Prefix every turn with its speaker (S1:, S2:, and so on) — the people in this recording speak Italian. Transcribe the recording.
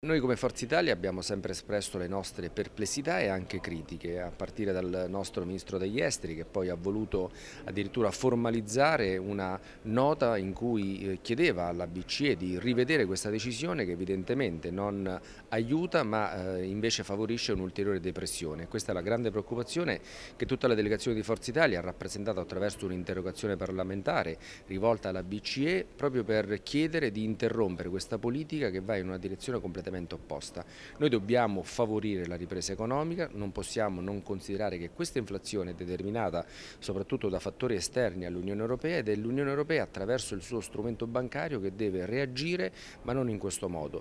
S1: Noi come Forza Italia abbiamo sempre espresso le nostre perplessità e anche critiche, a partire dal nostro Ministro degli Esteri che poi ha voluto addirittura formalizzare una nota in cui eh, chiedeva alla BCE di rivedere questa decisione che evidentemente non aiuta ma eh, invece favorisce un'ulteriore depressione. Questa è la grande preoccupazione che tutta la delegazione di Forza Italia ha rappresentato attraverso un'interrogazione parlamentare rivolta alla BCE proprio per chiedere di interrompere questa politica che va in una direzione completamente esattamente opposta. Noi dobbiamo favorire la ripresa economica, non possiamo non considerare che questa inflazione è determinata soprattutto da fattori esterni all'Unione Europea ed è l'Unione Europea attraverso il suo strumento bancario che deve reagire ma non in questo modo.